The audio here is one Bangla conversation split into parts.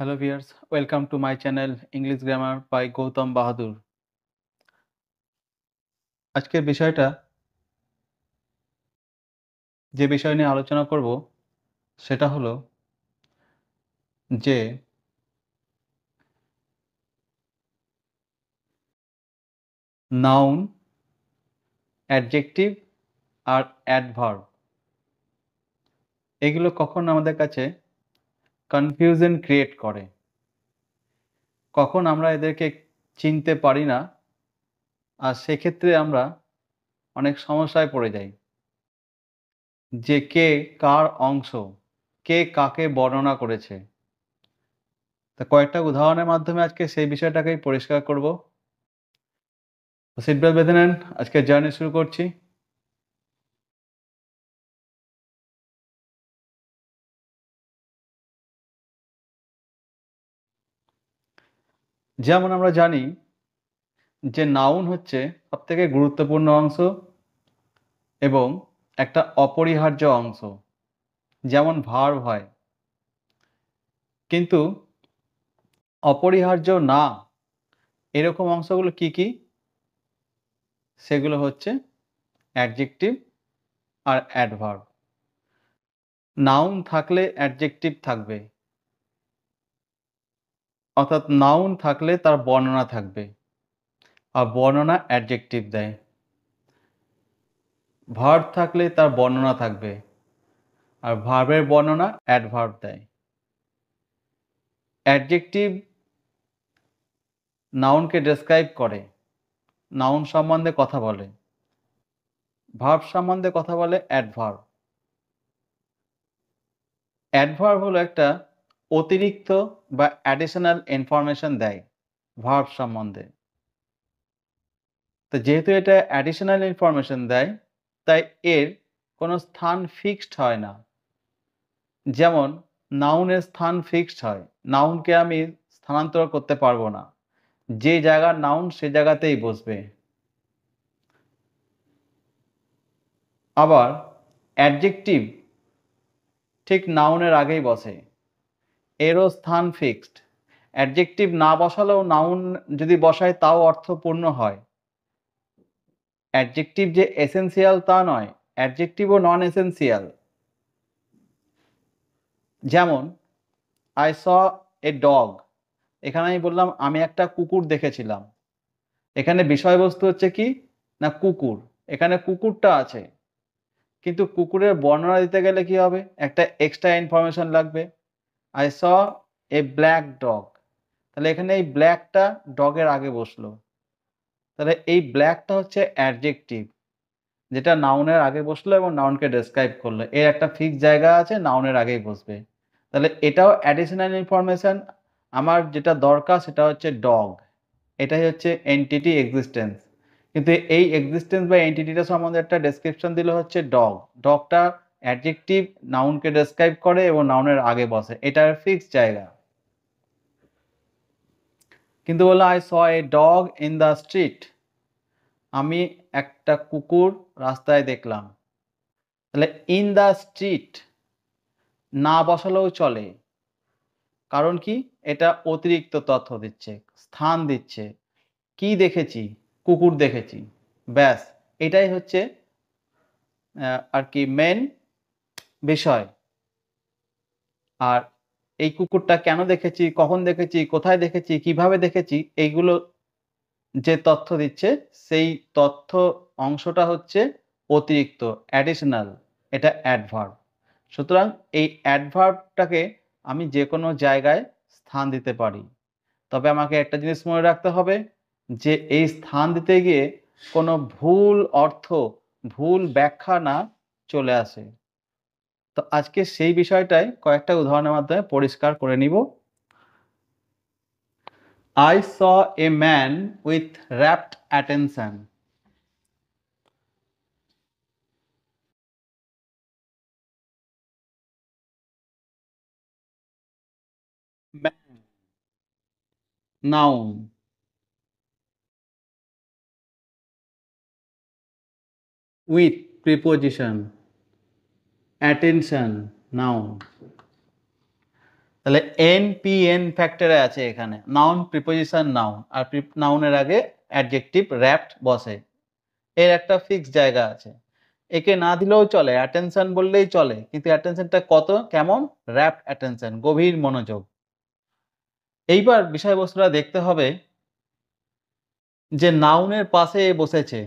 hello viewers welcome to my channel English grammar by Gautam Bahadur আজকের বিষয়টা যে বিষয় নিয়ে আলোচনা করব সেটা হলো যে নাউন অ্যাডজেক্টিভ আর অ্যাডভার্ব এগুলো কখন আমাদের কাছে কনফিউশন ক্রিয়েট করে কখন আমরা এদেরকে চিনতে পারি না আর সেক্ষেত্রে আমরা অনেক সমস্যায় পড়ে যাই যে কে কার অংশ কে কাকে বর্ণনা করেছে তা কয়েকটা উদাহরণের মাধ্যমে আজকে সেই বিষয়টাকেই পরিষ্কার করবো সিট বেল্ট বেঁধে নেন আজকে জার্নি শুরু করছি যেমন আমরা জানি যে নাউন হচ্ছে সবথেকে গুরুত্বপূর্ণ অংশ এবং একটা অপরিহার্য অংশ যেমন ভার হয় কিন্তু অপরিহার্য না এরকম অংশগুলো কি কি সেগুলো হচ্ছে অ্যাডজেক্টিভ আর অ্যাডভার্ব নাউন থাকলে অ্যাডজেক্টিভ থাকবে অর্থাৎ নাউন থাকলে তার বর্ণনা থাকবে আর বর্ণনা অ্যাডজেক্টিভ দেয় ভার্ব থাকলে তার বর্ণনা থাকবে আর ভার্বের বর্ণনা অ্যাডভার্ব দেয় অ্যাডজেক্টিভ নাউনকে ডেসক্রাইব করে নাউন সম্বন্ধে কথা বলে ভার্ব সম্বন্ধে কথা বলে অ্যাডভার্ব অ্যাডভার্ব হলো একটা অতিরিক্ত বা অ্যাডিশনাল ইনফরমেশন দেয় ভার্ব সম্বন্ধে তো যেহেতু এটা অ্যাডিশনাল ইনফরমেশন দেয় তাই এর কোনো স্থান ফিক্সড হয় না যেমন নাউনের স্থান ফিক্সড হয় নাউনকে আমি স্থানান্তর করতে পারবো না যে জায়গার নাউন সে জায়গাতেই বসবে আবার অ্যাডজেক্টিভ ঠিক নাউনের আগেই বসে এরও স্থান ফিক্সড অ্যাডজেক্টিভ না বসালেও নাউন যদি বসায় তাও অর্থপূর্ণ হয় অ্যাডজেক্টিভ যে এসেন্সিয়াল তা নয় অ্যাডজেক্টিভও নন এসেন্সিয়াল যেমন আই স এ ডগ এখানে আমি বললাম আমি একটা কুকুর দেখেছিলাম এখানে বিষয়বস্তু হচ্ছে কি না কুকুর এখানে কুকুরটা আছে কিন্তু কুকুরের বর্ণনা দিতে গেলে কি হবে একটা এক্সট্রা ইনফরমেশন লাগবে I saw a black dog তাহলে এখানে এই ব্ল্যাকটা ডগের আগে বসলো তাহলে এই ব্ল্যাকটা হচ্ছে অ্যাডজেক্টিভ যেটা নাউনের আগে বসলো এবং নাউনকে ডেসক্রাইব করলো এর একটা ফিক্স জায়গা আছে নাউনের আগেই বসবে তাহলে এটাও অ্যাডিশনাল ইনফরমেশান আমার যেটা দরকার সেটা হচ্ছে ডগ এটাই হচ্ছে এনটিটি এক্সিস্টেন্স কিন্তু এই এক্সিস্টেন্স বা এনটিটিটা সম্বন্ধে একটা ডেসক্রিপশন দিলে হচ্ছে ডগ ডগটা অ্যাডজেক্টিভ নাউনকে ডেসক্রাইব করে এবং নাউনের আগে বসে এটার ফিক্স জায়গা কিন্তু বললো I saw a dog in the street আমি একটা কুকুর রাস্তায় দেখলাম তাহলে ইন দ্য স্ট্রিট না বসালেও চলে কারণ কি এটা অতিরিক্ত তথ্য দিচ্ছে স্থান দিচ্ছে কি দেখেছি কুকুর দেখেছি ব্যাস এটাই হচ্ছে আর কি মেন বিষয় আর এই কুকুরটা কেন দেখেছি কখন দেখেছি কোথায় দেখেছি কিভাবে দেখেছি এইগুলো যে তথ্য দিচ্ছে সেই তথ্য অংশটা হচ্ছে অতিরিক্ত অ্যাডিশনাল এটা অ্যাডভার্ব সুতরাং এই অ্যাডভার্বটাকে আমি যে কোনো জায়গায় স্থান দিতে পারি তবে আমাকে একটা জিনিস মনে রাখতে হবে যে এই স্থান দিতে গিয়ে কোনো ভুল অর্থ ভুল ব্যাখ্যা না চলে আসে তো আজকে সেই বিষয়টাই কয়েকটা উদাহরণের মাধ্যমে পরিষ্কার করে নিব I saw a man with rapt attention noun with preposition attention noun তাহলে এন পি এন ফ্যাক্টরে আছে এখানে নাউন প্রিপোজিশন নাউন আর নাউনের আগে অ্যাডজেক্টিভ র্যাপড বসে এর একটা ফিক্স জায়গা আছে একে না দিলেও চলে অ্যাটেনশন বললেই চলে কিন্তু অ্যাটেনশনটা কত কেমন র্যাপ অ্যাটেনশন গভীর মনোযোগ এইবার বিষয়বস্তুটা দেখতে হবে যে নাউনের পাশে বসেছে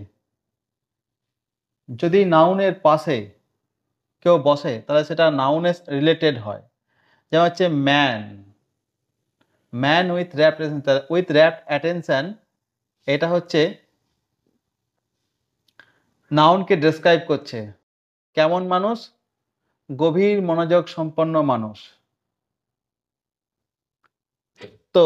যদি নাউনের পাশে কেউ বসে তাহলে সেটা নাউনের রিলেটেড হয় যেমন হচ্ছে man man with rapt with rapt attention এটা হচ্ছে নাউনকে ডেসক্রাইব করছে কেমন মানুষ গভীর মনোযোগ সম্পন্ন মানুষ তো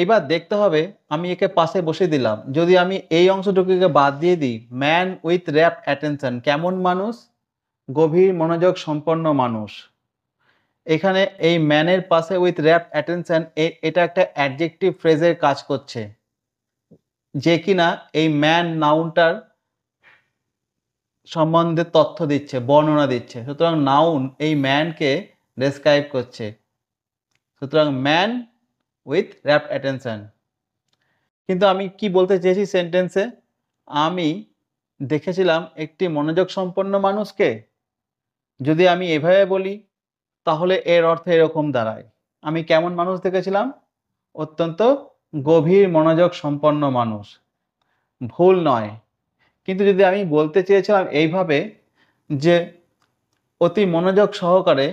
এইবার দেখতে হবে আমি একে পাশে বসে দিলাম যদি আমি এই অংশটুকুকে বাদ দিয়ে দিই ম্যান উইথ র্যাপ অ্যাটেনশন কেমন মানুষ গভীর মনোযোগ সম্পন্ন মানুষ এখানে এই ম্যানের পাশে উইথ র্যাপ অ্যাটেনশন এটা একটা অ্যাডজেক্টিভ ফ্রেজের কাজ করছে যে কিনা এই ম্যান নাউনটার সম্বন্ধে তথ্য দিচ্ছে বর্ণনা দিচ্ছে সুতরাং নাউন এই ম্যানকে ডেসক্রাইব করছে সুতরাং ম্যান উইথ র্যাপ অ্যাটেনশন কিন্তু আমি কি বলতে চেয়েছি সেন্টেন্সে আমি দেখেছিলাম একটি মনোযোগ সম্পন্ন মানুষকে যদি আমি এভাবে বলি তাহলে এর অর্থ এরকম দাঁড়ায় আমি কেমন মানুষ দেখেছিলাম অত্যন্ত গভীর মনোযোগ সম্পন্ন মানুষ ভুল নয় কিন্তু যদি আমি বলতে চেয়েছিলাম এইভাবে যে অতি মনোযোগ সহকারে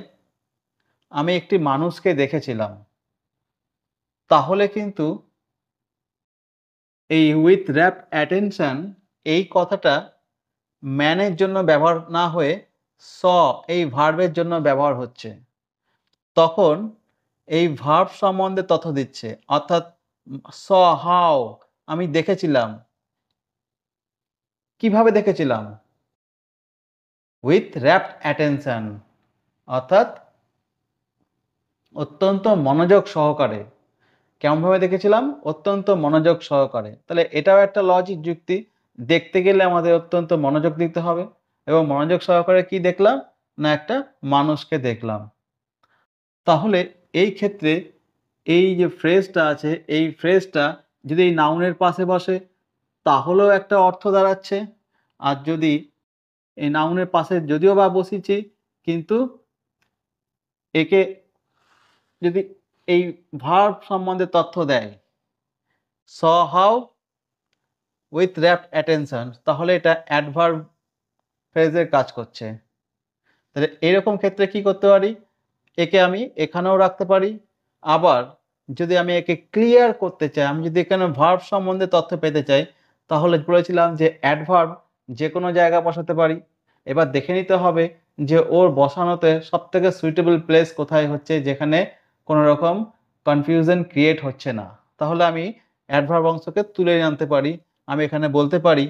আমি একটি মানুষকে দেখেছিলাম তাহলে কিন্তু এই উইথ র্যাপ অ্যাটেনশন এই কথাটা ম্যানের জন্য ব্যবহার না হয়ে স এই ভার্বের জন্য ব্যবহার হচ্ছে তখন এই ভার্ব সম্বন্ধে তথ্য দিচ্ছে অর্থাৎ স হাও আমি দেখেছিলাম কিভাবে দেখেছিলাম উইথ র্যাপড অ্যাটেনশন অর্থাৎ অত্যন্ত মনোযোগ সহকারে কেমনভাবে দেখেছিলাম অত্যন্ত মনোযোগ সহকারে তাহলে এটাও একটা লজিক যুক্তি দেখতে গেলে আমাদের অত্যন্ত মনোযোগ দিতে হবে এবং মনোযোগ সহকারে কি দেখলাম না একটা মানুষকে দেখলাম তাহলে এই ক্ষেত্রে এই যে ফ্রেজটা আছে এই ফ্রেজটা যদি এই নাউনের পাশে বসে তাহলেও একটা অর্থ দাঁড়াচ্ছে আর যদি এই নাউনের পাশে যদিও বা বসেছি কিন্তু একে যদি এই ভার্ব সম্বন্ধে তথ্য দেয় saw how with rapt attention তাহলে এটা অ্যাডভার্ব ফেজের কাজ করছে তাহলে এরকম ক্ষেত্রে কি করতে পারি একে আমি এখানেও রাখতে পারি আবার যদি আমি একে ক্লিয়ার করতে চাই আমি যদি এখানে ভার্ভ সম্বন্ধে তথ্য পেতে চাই তাহলে বলেছিলাম যে অ্যাডভার্ভ যে কোনো জায়গা বসাতে পারি এবার দেখে নিতে হবে যে ওর বসানোতে সবথেকে সুইটেবল প্লেস কোথায় হচ্ছে যেখানে কোনো রকম কনফিউশন ক্রিয়েট হচ্ছে না তাহলে আমি অ্যাডভার্ভ অংশকে তুলে আনতে পারি আমি এখানে বলতে পারি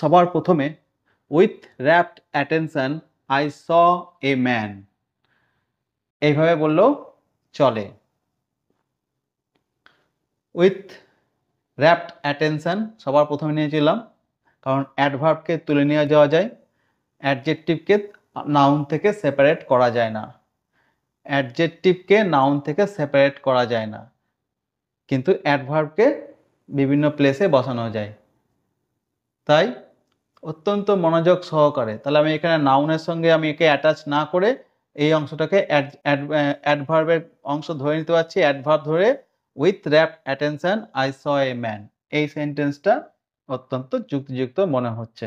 সবার প্রথমে with rapt attention I saw a man এইভাবে বলল চলে উইথ র্যাপড অ্যাটেনশন সবার প্রথমে নিয়েছিলাম কারণ অ্যাডভার্বকে তুলে নিয়ে যাওয়া যায় অ্যাডজেক্টিভকে নাউন থেকে সেপারেট করা যায় না অ্যাডজেক্টিভকে নাউন থেকে সেপারেট করা যায় না কিন্তু অ্যাডভার্বকে বিভিন্ন প্লেসে বসানো যায় তাই অত্যন্ত মনোযোগ সহকারে তাহলে আমি এখানে নাউনের সঙ্গে আমি একে অ্যাটাচ না করে এই অংশটাকে অ্যাডভার্বের অংশ ধরে নিতে পারছি অ্যাডভার্ব ধরে with rapt attention I saw a man এই সেন্টেন্সটা অত্যন্ত যুক্তিযুক্ত মনে হচ্ছে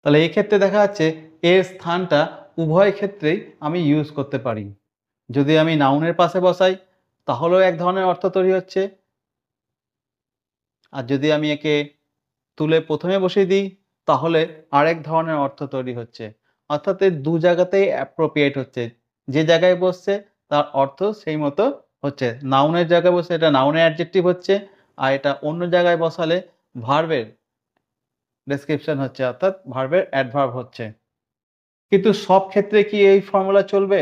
তাহলে এই ক্ষেত্রে দেখা যাচ্ছে এর স্থানটা উভয় ক্ষেত্রেই আমি ইউজ করতে পারি যদি আমি নাউনের পাশে বসাই তাহলেও এক ধরনের অর্থ তৈরি হচ্ছে আর যদি আমি একে তুলে প্রথমে বসিয়ে দিই তাহলে আরেক ধরনের অর্থ তৈরি হচ্ছে অর্থাৎ এই দু জায়গাতেই অ্যাপ্রোপ্রিয়েট হচ্ছে যে জায়গায় বসছে তার অর্থ সেই মতো হচ্ছে নাউনের জায়গায় বসে এটা নাউনের অ্যাডজেক্টিভ হচ্ছে আর এটা অন্য জায়গায় বসালে ভার্বের ডেসক্রিপশন হচ্ছে অর্থাৎ ভার্বের অ্যাডভার্ব হচ্ছে কিন্তু সব ক্ষেত্রে কি এই ফর্মুলা চলবে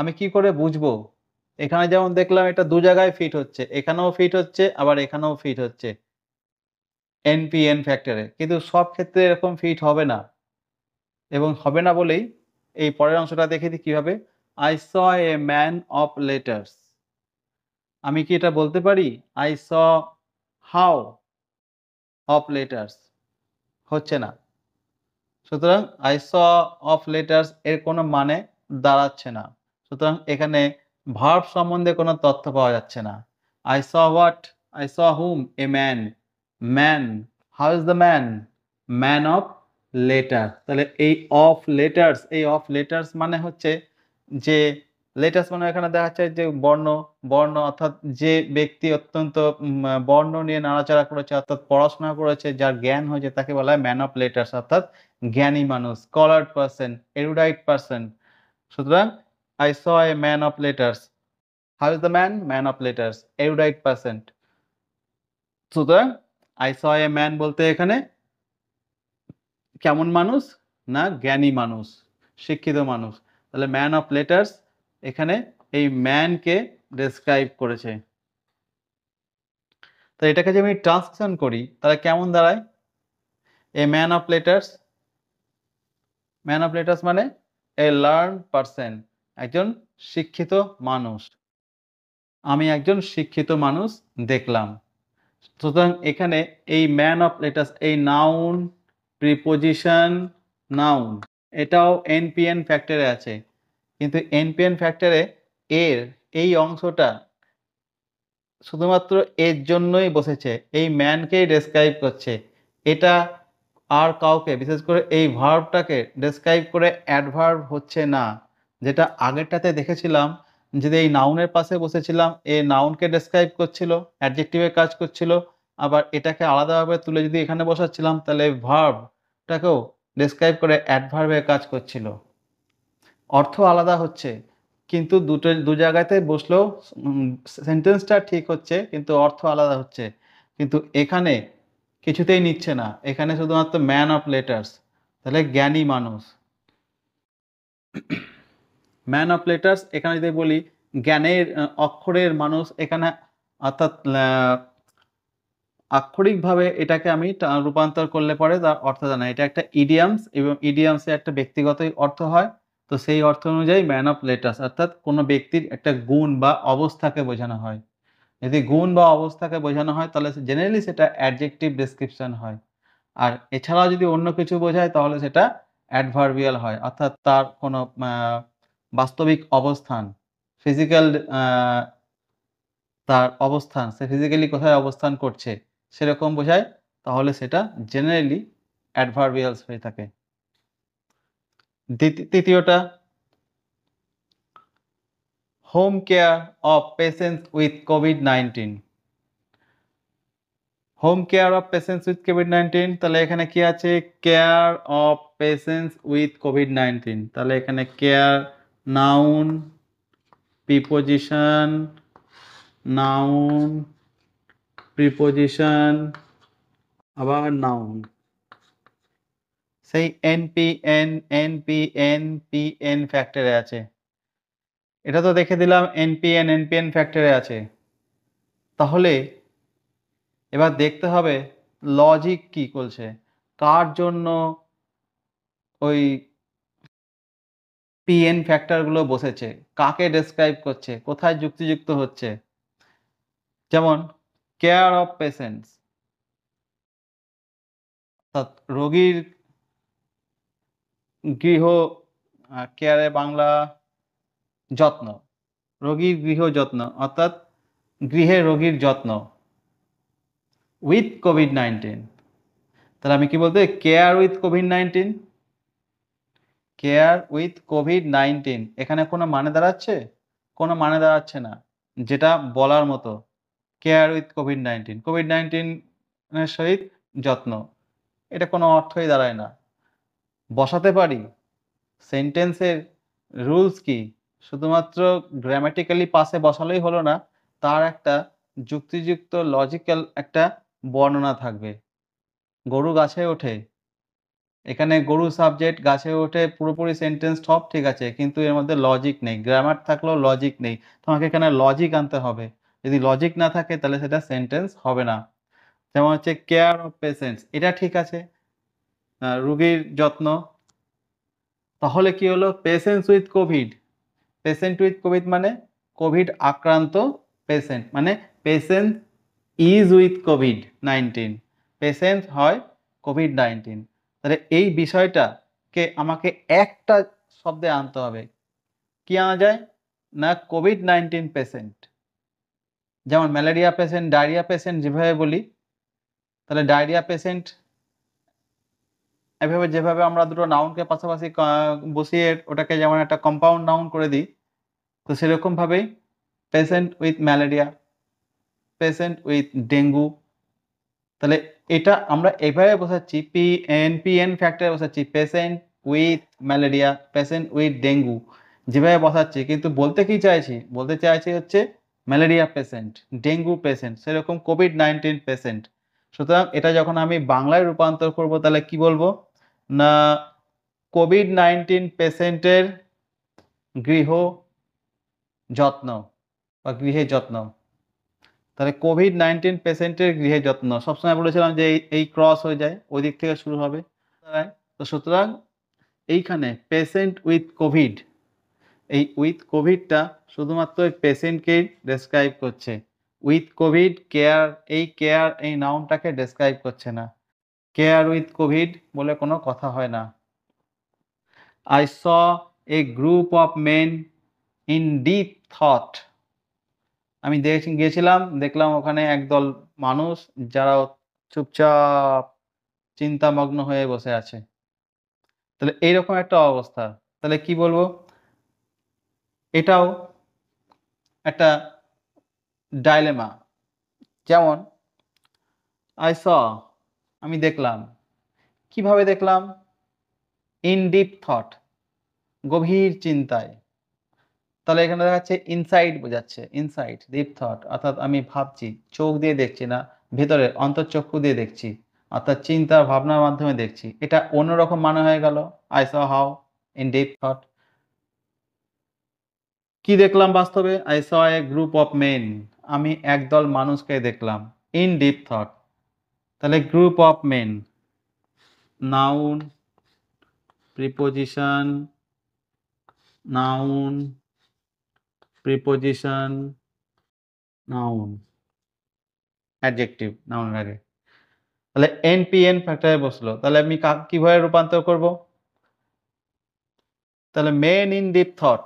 আমি কি করে বুঝবো এখানে যেমন দেখলাম এটা দু জায়গায় ফিট হচ্ছে এখানেও ফিট হচ্ছে আবার এখানেও ফিট হচ্ছে এনপিএন ফ্যাক্টরে কিন্তু সব ক্ষেত্রে এরকম ফিট হবে না এবং হবে না বলেই এই পরের অংশটা দেখে দিই কীভাবে I saw a man of letters আমি কি এটা বলতে পারি I saw how of letters হচ্ছে না সুতরাং আই স অফ লেটার্স এর কোনো মানে দাঁড়াচ্ছে না সুতরাং এখানে ভার্ব সম্বন্ধে কোনো তথ্য পাওয়া যাচ্ছে না I saw what I saw hmm a man man how is the man man of letter তাহলে এই অফ লেটার্স এই অফ লেটার্স মানে হচ্ছে যে লেটার্স মানে এখানে দেখা যায় যে বর্ণ বর্ণ অর্থাৎ যে ব্যক্তি অত্যন্ত বর্ণ নিয়ে নাড়াচাড়া করেছে অর্থাৎ পড়াশোনা করেছে যার জ্ঞান হয়েছে তাকে বলা হয় ম্যান অফ লেটার্স অর্থাৎ জ্ঞানী মানুষ স্কলার্ড পার্সন এরুডাইট পার্সন সুতরাং I saw a man of letters how is the man man of letters erudite person সুতরাং আই স এ ম্যান বলতে এখানে কেমন মানুষ না জ্ঞানী মানুষ শিক্ষিত মানুষ তাহলে ম্যান অফ লেটার্স এখানে এই ম্যানকে ডেসক্রাইব করেছে তো এটাকে যদি আমি ট্রান্সলেশন করি তাহলে কেমন দাঁড়ায় a man of letters man of letters মানে এ লার্ন পারসন একজন শিক্ষিত মানুষ আমি একজন শিক্ষিত মানুষ দেখলাম সুতরাং এখানে এই ম্যান অফ লেটাস এই নাউন প্রিপোজিশন নাউন এটাও এনপিএন ফ্যাক্টরে আছে কিন্তু এনপিএন ফ্যাক্টরে এর এই অংশটা শুধুমাত্র এর জন্যই বসেছে এই ম্যানকেই ডেসক্রাইব করছে এটা আর কাউকে বিশেষ করে এই ভার্বটাকে ডেসক্রাইব করে অ্যাডভার্ব হচ্ছে না যেটা আগেরটাতে দেখেছিলাম যদি এই নাউনের পাশে বসেছিলাম এ নাউনকে ডেসক্রাইব করছিল অ্যাডজেক্টিভে কাজ করছিল আবার এটাকে আলাদাভাবে তুলে যদি এখানে বসাচ্ছিলাম তাহলে ভার্বটাকেও ডেসক্রাইব করে অ্যাডভার্ভের কাজ করছিল অর্থ আলাদা হচ্ছে কিন্তু দুটো দু জায়গাতে বসলেও সেন্টেন্সটা ঠিক হচ্ছে কিন্তু অর্থ আলাদা হচ্ছে কিন্তু এখানে কিছুতেই নিচ্ছে না এখানে শুধুমাত্র ম্যান অফ লেটার্স তাহলে জ্ঞানী মানুষ ম্যান অফ লেটার্স এখানে যদি বলি জ্ঞানের অক্ষরের মানুষ এখানে অর্থাৎ আক্ষরিকভাবে এটাকে আমি রূপান্তর করলে পরে তার অর্থ জানা এটা একটা ইডিয়ামস এবং ইডিয়ামসে একটা ব্যক্তিগত অর্থ হয় তো সেই অর্থ অনুযায়ী ম্যান অফ লেটার্স অর্থাৎ কোনো ব্যক্তির একটা গুণ বা অবস্থাকে বোঝানো হয় যদি গুণ বা অবস্থাকে বোঝানো হয় তাহলে জেনারেলি সেটা অ্যাডজেক্টিভ ডেসক্রিপশন হয় আর এছাড়াও যদি অন্য কিছু বোঝায় তাহলে সেটা অ্যাডভার্বিয়াল হয় অর্থাৎ তার কোনো বাস্তবিক অবস্থান ফিজিক্যাল তার অবস্থান সে ফিজিক্যালি কোথায় অবস্থান করছে সেরকম বোঝায় তাহলে সেটা জেনারেলি অ্যাডভার্বিয়ালস হয়ে থাকে তৃতীয়টা home care of patients with COVID nineteen home care of patients with COVID nineteen তাহলে এখানে কি আছে care of patients with COVID nineteen তাহলে এখানে care noun preposition noun preposition আবার নাউন সেই NP N NP NP N ফ্যাক্টরে আছে এটা তো দেখে দিলাম এনপিএন এনপিএন ফ্যাক্টরে আছে তাহলে এবার দেখতে হবে লজিক কি করছে কার জন্য ওই পিএন ফ্যাক্টরগুলো বসেছে কাকে ডেসক্রাইব করছে কোথায় যুক্তিযুক্ত হচ্ছে যেমন কেয়ার অফ পেশেন্টস অর্থাৎ রোগীর গৃহ কেয়ারে বাংলা যত্ন রোগীর গৃহ যত্ন অর্থাৎ গৃহে রোগীর যত্ন উইথ কোভিড নাইন্টিন তাহলে আমি কি বলতে care with COVID nineteen care with COVID nineteen এখানে কোনো মানে দাঁড়াচ্ছে কোনো মানে দাঁড়াচ্ছে না যেটা বলার মতো care with COVID nineteen COVID নাইন্টিনের সহিত যত্ন এটা কোনো অর্থই দাঁড়ায় না বসাতে পারি সেন্টেন্সের রুলস কি শুধুমাত্র গ্রামাটিক্যালি পাশে বসালেই হলো না তার একটা যুক্তিযুক্ত লজিক্যাল একটা বর্ণনা থাকবে গরু গাছে ওঠে এখানে গরু সাবজেক্ট গাছে ওঠে পুরোপুরি সেন্টেন্স সব ঠিক আছে কিন্তু এর মধ্যে লজিক নেই গ্রামার থাকলেও লজিক নেই তোমাকে এখানে লজিক আনতে হবে যদি লজিক না থাকে তাহলে সেটা সেন্টেন্স হবে না যেমন হচ্ছে কেয়ার অফ পেশেন্টস এটা ঠিক আছে রুগীর যত্ন তাহলে কি হলো patients with COVID patient with COVID মানে কোভিড আক্রান্ত পেশেন্ট মানে patient is with COVID nineteen patient হয় কোভিড নাইন্টিন তাহলে এই বিষয়টাকে আমাকে একটা শব্দে আনতে হবে কি আনা যায় না কোভিড নাইন্টিন পেশেন্ট যেমন ম্যালেরিয়া পেশেন্ট ডায়রিয়া পেশেন্ট যেভাবে বলি তাহলে ডায়রিয়া পেশেন্ট এভাবে যেভাবে আমরা দুটো নাউনকে পাশাপাশি বসিয়ে ওটাকে যেমন একটা কম্পাউন্ড নাউন করে দিই তো সেরকমভাবেই patient with malaria patient with dengue তাহলে এটা আমরা এভাবে বোঝাচ্ছি পি এন পি এন ফ্যাক্টরে বোঝাচ্ছি patient with malaria patient with dengue যেভাবে বসাচ্ছি কিন্তু বলতে কি চাইছি বলতে চাইছি হচ্ছে ম্যালেরিয়া পেশেন্ট ডেঙ্গু পেশেন্ট সেরকম কোভিড নাইন্টিন পেশেন্ট সুতরাং এটা যখন আমি বাংলায় রূপান্তর করব তাহলে কি বলবো না কোভিড নাইন্টিন পেশেন্টের গৃহ যত্ন বা গৃহে যত্ন তাহলে কোভিড নাইন্টিন পেশেন্টের গৃহে যত্ন সবসময় বলেছিলাম যে এই ক্রস হয়ে যায় ওই দিক থেকে শুরু হবে তো সুতরাং এইখানে পেশেন্ট উইথ কোভিড এই উইথ কোভিডটা শুধুমাত্র ওই পেশেন্টকেই ডেসক্রাইব করছে উইথ কোভিড কেয়ার এই কেয়ার এই নাউনটাকে ডেসক্রাইব করছে না কেয়ার উইথ কোভিড বলে কোনো কথা হয় না I saw a group of men in deep thought আমি গিয়েছিলাম দেখলাম ওখানে একদল মানুষ যারা চুপচাপ চিন্তামগ্ন হয়ে বসে আছে তাহলে এইরকম একটা অবস্থা তাহলে কি বলবো এটাও একটা ডাইলেমা যেমন আই স আমি দেখলাম কিভাবে দেখলাম ইন ডিপ থট গভীর চিন্তায় তাহলে এখানে দেখা যাচ্ছে ইনসাইড বোঝাচ্ছে ইনসাইড ডিপ থট অর্থাৎ আমি ভাবছি চোখ দিয়ে দেখছি না ভেতরে অন্তর্চক্ষু দিয়ে দেখছি অর্থাৎ চিন্তা ভাবনার মাধ্যমে দেখছি এটা অন্যরকম মানে হয়ে গেল I saw how in deep thought কি দেখলাম বাস্তবে I saw a group of men আমি একদল মানুষকে দেখলাম ইন ডিপ থট তাহলে group of men noun preposition noun preposition noun adjective নাউনের আগে তাহলে এনপিএন ফ্যাক্টরে বসলো তাহলে আমি কিভাবে রূপান্তর করব তাহলে মেন ইন ডিপ থট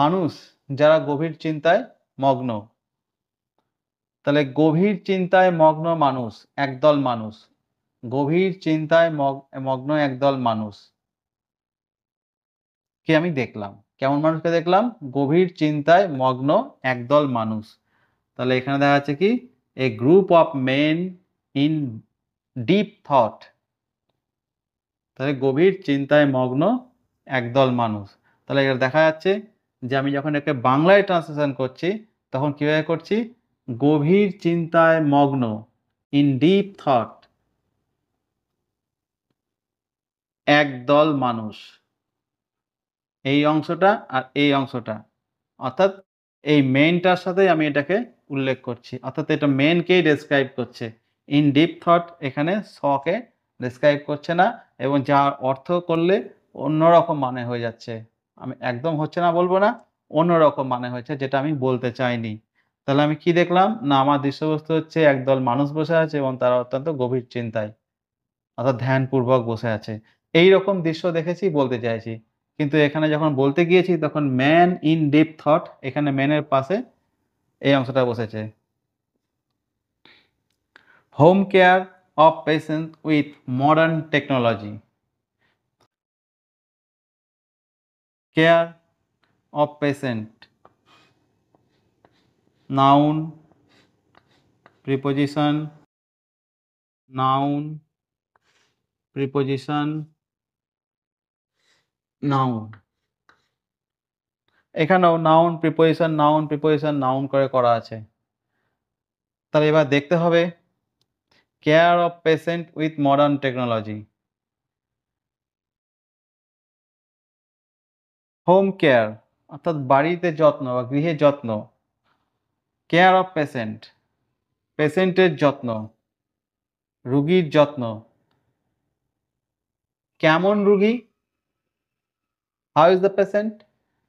মানুষ যারা গভীর চিন্তায় মগ্ন তাহলে গভীর চিন্তায় মগ্ন মানুষ একদল মানুষ গভীর চিন্তায় মগ্ন একদল মানুষ কি আমি দেখলাম কেমন মানুষকে দেখলাম গভীর চিন্তায় মগ্ন একদল মানুষ তাহলে এখানে দেখা যাচ্ছে কি a group of men in deep thought তাহলে গভীর চিন্তায় মগ্ন একদল মানুষ তাহলে এখানে দেখা যাচ্ছে যে আমি যখন একে বাংলায় ট্রান্সলেশন করছি তখন কীভাবে করছি গভীর চিন্তায় মগ্ন ইন ডিপ থট একদল মানুষ এই অংশটা আর এই অংশটা অর্থাৎ এই মেনটার সাথে আমি এটাকে উল্লেখ করছি অর্থাৎ এটা মেনকেই ডেসক্রাইব করছে ইন ডিপ থট এখানে শকে ডেসক্রাইব করছে না এবং যার অর্থ করলে অন্যরকম মানে হয়ে যাচ্ছে আমি একদম হচ্ছে না বলবো না অন্যরকম মানে হয়েছে যেটা আমি বলতে চাইনি তাহলে আমি কি দেখলাম না আমার দৃশ্যবস্তু হচ্ছে একদল মানুষ বসে আছে এবং তারা অত্যন্ত গভীর চিন্তায় অর্থাৎ ধ্যানপূর্বক বসে আছে এই রকম দৃশ্য দেখেছি বলতে চাইছি কিন্তু এখানে যখন বলতে গিয়েছি তখন ম্যান ইন ডিপ থট এখানে ম্যানের পাশে এই অংশটা বসেছে home care of patient with modern technology care of patient noun preposition noun preposition noun এখানেও noun preposition noun preposition noun করে করা আছে তাহলে এবার দেখতে হবে care of patient with modern technology home care অর্থাৎ বাড়িতে যত্ন বা গৃহে যত্ন কেয়ার অফ পেশেন্ট পেশেন্টের যত্ন রুগীর যত্ন কেমন রুগী হাউ ইজ দ্য পেশেন্ট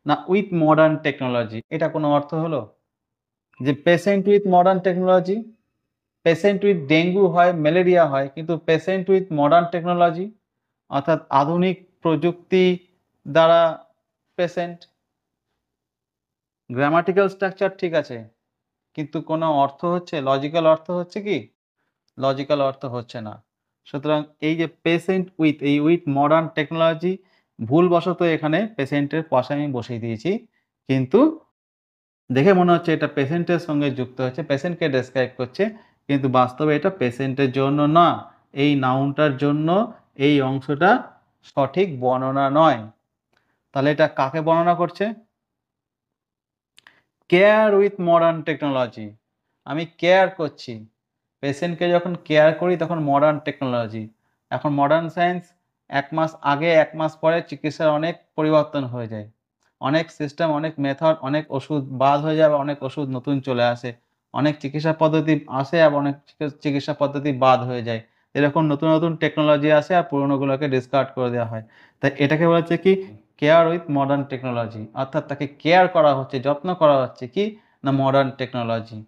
না উইথ মডার্ন টেকনোলজি এটা কোনো অর্থ হলো যে patient with modern technology patient with dengue হয় ম্যালেরিয়া হয় কিন্তু পেশেন্ট উইথ মডার্ন টেকনোলজি অর্থাৎ আধুনিক প্রযুক্তি দ্বারা পেশেন্ট গ্রামাটিক্যাল স্ট্রাকচার ঠিক আছে কিন্তু কোনো অর্থ হচ্ছে লজিক্যাল অর্থ হচ্ছে কি লজিক্যাল অর্থ হচ্ছে না সুতরাং এই যে পেশেন্ট উইথ এই উইথ মডার্ন টেকনোলজি ভুলবশত এখানে পেশেন্টের পাশে আমি বসিয়ে দিয়েছি কিন্তু দেখে মনে হচ্ছে এটা পেশেন্টের সঙ্গে যুক্ত হচ্ছে পেশেন্টকে ডেসক্রাইব করছে কিন্তু বাস্তবে এটা পেশেন্টের জন্য না এই নাউনটার জন্য এই অংশটা সঠিক বর্ণনা নয় তাহলে এটা কাকে বর্ণনা করছে কেয়ার উইথ মডার্ন টেকনোলজি আমি কেয়ার করছি পেশেন্টকে যখন কেয়ার করি তখন মডার্ন টেকনোলজি এখন মডার্ন সায়েন্স এক মাস আগে এক মাস পরে চিকিৎসার অনেক পরিবর্তন হয়ে যায় অনেক সিস্টেম অনেক মেথড অনেক ওষুধ বাদ হয়ে যাবে অনেক ওষুধ নতুন চলে আসে অনেক চিকিৎসা পদ্ধতি আসে আর অনেক চিকিৎসা পদ্ধতি বাদ হয়ে যায় এরকম নতুন নতুন টেকনোলজি আসে আর পুরোনোগুলোকে ডিসকার্ড করে দেওয়া হয় তাই এটাকে বলেছে কি কেয়ার উইথ মডার্ন টেকনোলজি অর্থাৎ তাকে কেয়ার করা হচ্ছে যত্ন করা হচ্ছে কি না মডার্ন টেকনোলজি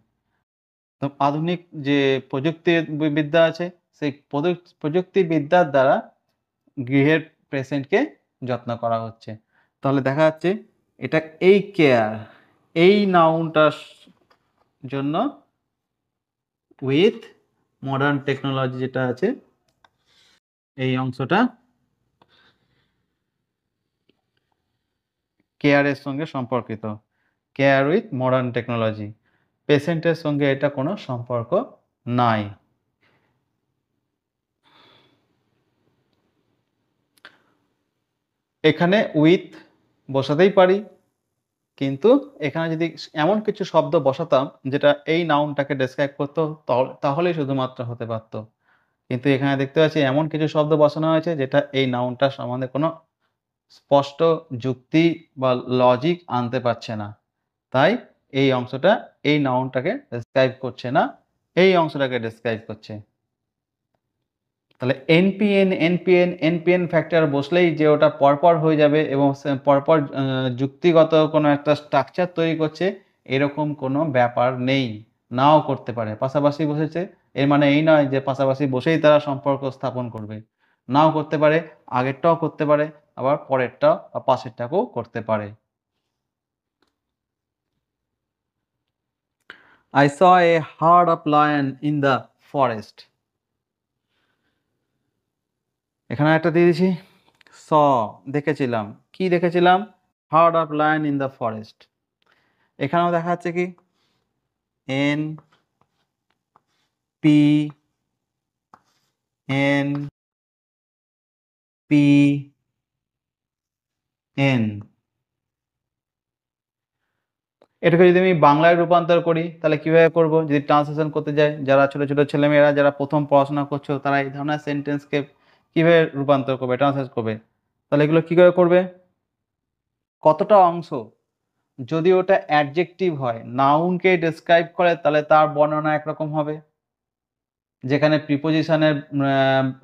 তো আধুনিক যে প্রযুক্তিবিদ্যা আছে সেই প্রযুক্তিবিদ্যার দ্বারা গৃহের পেশেন্টকে যত্ন করা হচ্ছে তাহলে দেখা যাচ্ছে এটা এই কেয়ার এই নাউনটার জন্য উইথ মডার্ন টেকনোলজি যেটা আছে এই অংশটা কেয়ারের সঙ্গে সম্পর্কিত কেয়ার উইথ মডার্ন টেকনোলজি পেশেন্টের সঙ্গে এটা কোনো সম্পর্ক নাই এখানে উইথ বসাতেই পারি কিন্তু এখানে যদি এমন কিছু শব্দ বসাতাম যেটা এই নাউনটাকে ডেসক্রাইব করতো তাহলেই শুধুমাত্র হতে পারত কিন্তু এখানে দেখতে পাচ্ছি এমন কিছু শব্দ বসানো হয়েছে যেটা এই নাউনটা সম্বন্ধে কোনো স্পষ্ট যুক্তি বা লজিক আনতে পারছে না তাই এই অংশটা এই নাউনটাকে ডেসক্রাইব করছে না এই অংশটাকে ডেসক্রাইব করছে তাহলে এনপিএন এনপিএন এনপিএন ফ্যাক্টর বসলেই যে ওটা পরপর হয়ে যাবে এবং পরপর যুক্তিগত কোনো একটা স্ট্রাকচার তৈরি করছে এরকম কোনো ব্যাপার নেই নাও করতে পারে পাশাপাশি বসেছে এর মানে এই নয় যে পাশাপাশি বসেই তারা সম্পর্ক স্থাপন করবে নাও করতে পারে আগেরটাও করতে পারে আবার পরেরটা বা পাশেরটাকেও করতে পারে I saw a herd of lion in the forest এখানে একটা দিয়ে দিছি স দেখেছিলাম কি দেখেছিলাম herd of lion in the forest এখানেও দেখা যাচ্ছে কি N P N P N এটাকে যদি আমি বাংলায় রূপান্তর করি তাহলে কিভাবে করব যদি ট্রান্সলেশন করতে যাই যারা ছোট ছোট ছেলেমেয়েরা যারা প্রথম পড়াশোনা করছো তারা এই ধরনের সেন্টেন্সকে কীভাবে রূপান্তর করবে ট্রান্সলেট করবে তাহলে এগুলো কী করে করবে কতটা অংশ যদি ওটা অ্যাডজেক্টিভ হয় নাউনকে ডেসক্রাইব করে তাহলে তার বর্ণনা একরকম হবে যেখানে প্রিপোজিশনের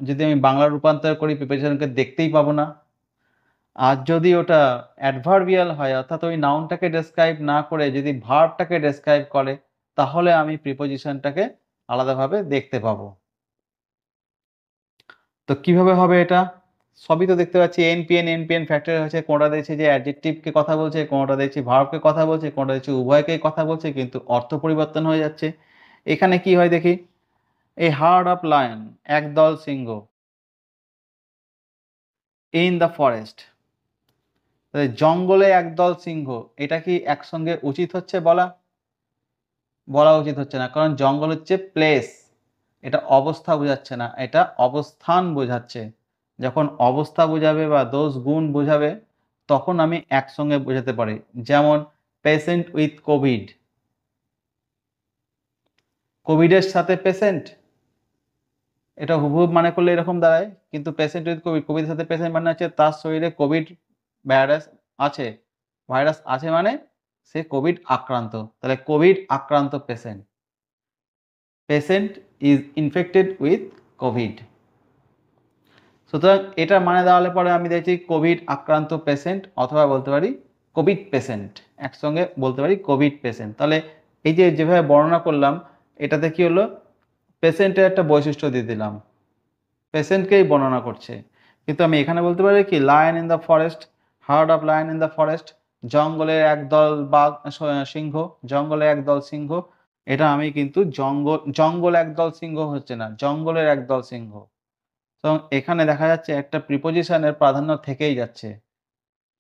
যদি আমি বাংলা রূপান্তর করি প্রিপোজিশনকে দেখতেই পাবো না আর যদি ওটা অ্যাডভার্বিয়াল হয় অর্থাৎ ওই নাউনটাকে ডেসক্রাইব না করে যদি ভার্বটাকে ডেসক্রাইব করে তাহলে আমি প্রিপোজিশনটাকে আলাদাভাবে দেখতে পাবো তো কিভাবে হবে এটা সবই তো দেখতে পাচ্ছি এনপিএন এনপিএন ফ্যাক্টরি হয়েছে কোনটা দিয়েছে যে অ্যাডজেক্টিভকে কথা বলছে কোনটা দিয়েছে ভার্বকে কথা বলছে কোনটা দিয়েছে উভয়কেই কথা বলছে কিন্তু অর্থ পরিবর্তন হয়ে যাচ্ছে এখানে কি হয় দেখি এ হার্ড অফ লায়ন একদল সিংহ ইন দ্য ফরেস্ট জঙ্গলে একদল সিংহ এটা কি একসঙ্গে উচিত হচ্ছে বলা বলা উচিত হচ্ছে না কারণ জঙ্গল হচ্ছে প্লেস এটা অবস্থা বোঝাচ্ছে না এটা অবস্থান বোঝাচ্ছে যখন অবস্থা বোঝাবে বা দোষ গুণ বোঝাবে তখন আমি একসঙ্গে বোঝাতে পারি যেমন পেশেন্ট উইথ কোভিড কোভিডের সাথে পেশেন্ট এটা হুবহু মানে করলে এরকম দাঁড়ায় কিন্তু পেশেন্ট উইথ কোভিড কোভিডের সাথে পেশেন্ট মানে হচ্ছে তার শরীরে কোভিড ভাইরাস আছে ভাইরাস আছে মানে সে কোভিড আক্রান্ত তাহলে কোভিড আক্রান্ত patient patient is infected with COVID সুতরাং এটার মানে দাঁড়ালে পরে আমি দেখছি কোভিড আক্রান্ত পেশেন্ট অথবা বলতে পারি কোভিড পেশেন্ট একসঙ্গে বলতে পারি কোভিড পেশেন্ট তাহলে এই যে যেভাবে বর্ণনা করলাম এটাতে কি হলো পেশেন্টের একটা বৈশিষ্ট্য দিয়ে দিলাম পেশেন্টকেই বর্ণনা করছে কিন্তু আমি এখানে বলতে পারি কি lion in the forest herd of lion in the forest জঙ্গলের একদল বাঘ সিংহ জঙ্গলের একদল সিংহ এটা আমি কিন্তু জঙ্গল জঙ্গল একদল সিংহ হচ্ছে না জঙ্গলের একদল সিংহ তো এখানে দেখা যাচ্ছে একটা প্রিপোজিশনের প্রাধান্য থেকেই যাচ্ছে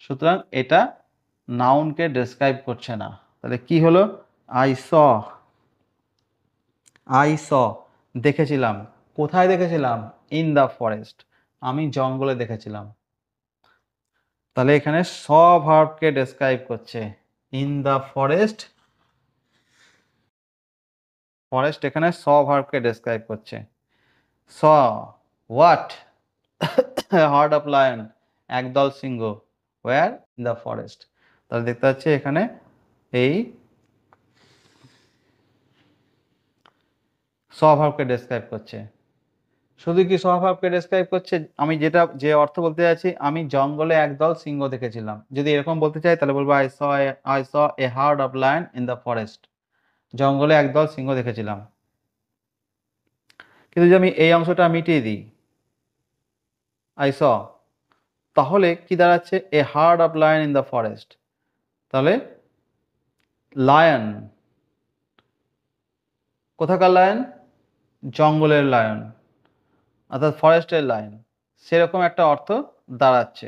সুতরাং এটা নাউনকে ডেসক্রাইব করছে না তাহলে কি হলো আই স আই স দেখেছিলাম কোথায় দেখেছিলাম ইন দ্য ফরেস্ট আমি জঙ্গলে দেখেছিলাম তাহলে এখানে স ভার্বকে ডেসক্রাইব করছে ইন দ্য ফরেস্ট ফরেস্ট এখানে স ভার্বকে ডেসক্রাইব করছে saw what herd of lion একদল সিংহ ওয়ার ইন দ্য ফরেস্ট তাহলে দেখতে পাচ্ছি এখানে এই স্বভাবকে ডেসক্রাইব করছে শুধু কি স্বভাবকে ডেসক্রাইব করছে আমি যেটা যে অর্থ বলতে চাইছি আমি জঙ্গলে একদল সিংহ দেখেছিলাম যদি এরকম বলতে চাই তাহলে বলবো I saw I saw a herd of lion in the forest জঙ্গলে একদল সিংহ দেখেছিলাম কিন্তু যদি আমি এই অংশটা মিটিয়ে দিই আই স তাহলে কি দাঁড়াচ্ছে a herd of lion in the forest তাহলে লায়ন কোথাকার লায়ন জঙ্গলের লায়ন অর্থাৎ ফরেস্টের লায়ন সেরকম একটা অর্থ দাঁড়াচ্ছে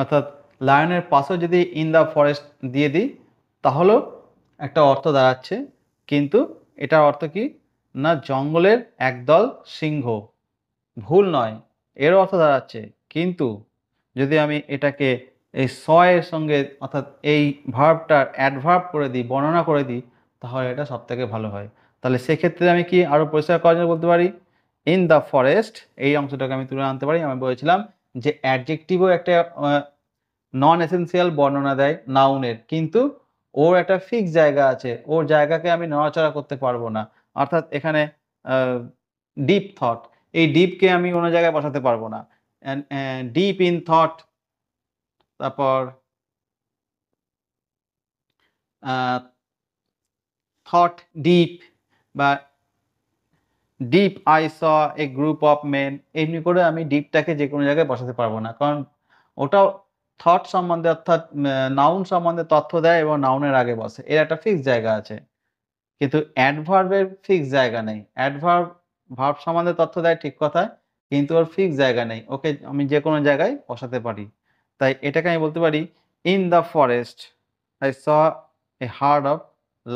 অর্থাৎ লায়নের পাশেও যদি ইন দ্য ফরেস্ট দিয়ে দিই তাহলেও একটা অর্থ দাঁড়াচ্ছে কিন্তু এটার অর্থ কি না জঙ্গলের একদল সিংহ ভুল নয় এর অর্থ দাঁড়াচ্ছে কিন্তু যদি আমি এটাকে এই সয়ের সঙ্গে অর্থাৎ এই ভার্বটার অ্যাডভার্ব করে দিই বর্ণনা করে দিই তাহলে এটা সবথেকে ভালো হয় তাহলে সেক্ষেত্রে আমি কি আরও পরিষ্কার করার জন্য বলতে পারি ইন দ্য ফরেস্ট এই অংশটাকে আমি তুলে আনতে পারি আমি বলেছিলাম যে অ্যাডজেক্টিভও একটা নন এসেন্সিয়াল বর্ণনা দেয় নাউনের কিন্তু ওর একটা ফিক্স জায়গা আছে ওর জায়গাকে আমি নড়াচড়া করতে পারবো না অর্থাৎ এখানে ডিপ থট এই ডিপকে আমি কোনো জায়গায় বসাতে পারবো না ডিপ ইন থট তারপর থট ডিপ বা deep I saw a group of men এমনি করে আমি ডিপটাকে যে কোনো জায়গায় বসাতে পারবো না কারণ ওটা থট সম্বন্ধে অর্থাৎ নাউন সম্বন্ধে তথ্য দেয় এবং নাউনের আগে বসে এর একটা ফিক্স জায়গা আছে কিন্তু অ্যাডভার্বের ফিক্স জায়গা নেই অ্যাডভার্ব ভার্ব সম্বন্ধে তথ্য দেয় ঠিক কথা কিন্তু ওর ফিক্স জায়গা নেই ওকে আমি যে কোনো জায়গায় বসাতে পারি তাই এটাকে আমি বলতে পারি in the forest I saw a herd of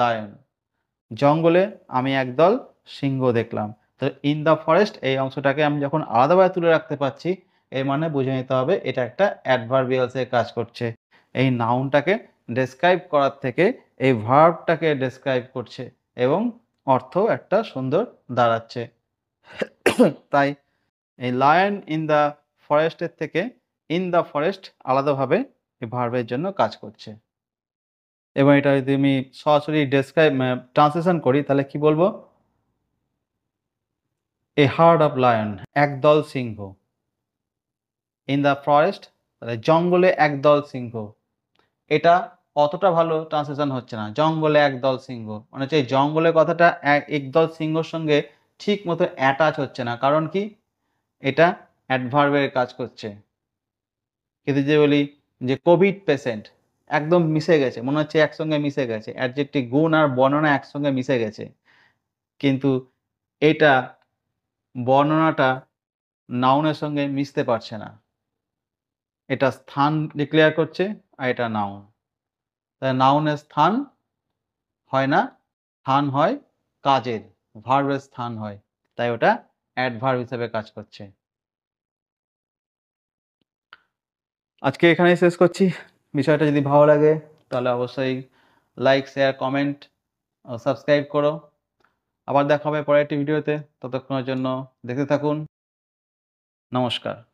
lion জঙ্গলে আমি একদল সিংহ দেখলাম তো ইন দ্য ফরেস্ট এই অংশটাকে আমি যখন আলাদাভাবে তুলে রাখতে পারছি এর মানে বুঝে নিতে হবে এটা একটা অ্যাডভার্বিয়ালসে কাজ করছে এই নাউনটাকে ডেসক্রাইব করার থেকে এই ভার্বটাকে ডেসক্রাইব করছে এবং অর্থ একটা সুন্দর দাঁড়াচ্ছে তাই এই লায়ন ইন দ্য ফরেস্টের থেকে ইন দ্য ফরেস্ট আলাদাভাবে এই ভার্বের জন্য কাজ করছে এবং এটা যদি আমি সরাসরি ডেসক্রাইব ট্রান্সলেশন করি তাহলে কি বলবো এ হার্ড অফ লায়ন একদল সিংহ ইন দ্য ফরেস্ট তাহলে জঙ্গলে একদল সিংহ এটা অতটা ভালো ট্রান্সলেশন হচ্ছে না জঙ্গলে একদল সিংহ মানে হচ্ছে জঙ্গলের কথাটা একদল সিংহর সঙ্গে ঠিক মতো অ্যাটাচ হচ্ছে না কারণ কি এটা অ্যাডভার্বের কাজ করছে কিন্তু যে বলি যে কোভিড পেশেন্ট একদম মিশে গেছে মনে হচ্ছে একসঙ্গে মিশে গেছে অ্যাডজেক্টিভ গুণ আর বর্ণনা একসঙ্গে মিশে গেছে কিন্তু এটা বর্ণনাটা নাউনের সঙ্গে মিশতে পারছে না এটা স্থান ডিক্লেয়ার করছে আর এটা নাউন তাই নাউনের স্থান হয় না স্থান হয় কাজের ভার্বের স্থান হয় তাই ওটা অ্যাডভার্ব হিসেবে কাজ করছে আজকে এখানেই শেষ করছি বিষয়টা যদি ভালো লাগে তাহলে অবশ্যই লাইক শেয়ার কমেন্ট সাবস্ক্রাইব করো আবার দেখা হবে পরের একটি ভিডিওতে ততক্ষণের জন্য দেখতে থাকুন নমস্কার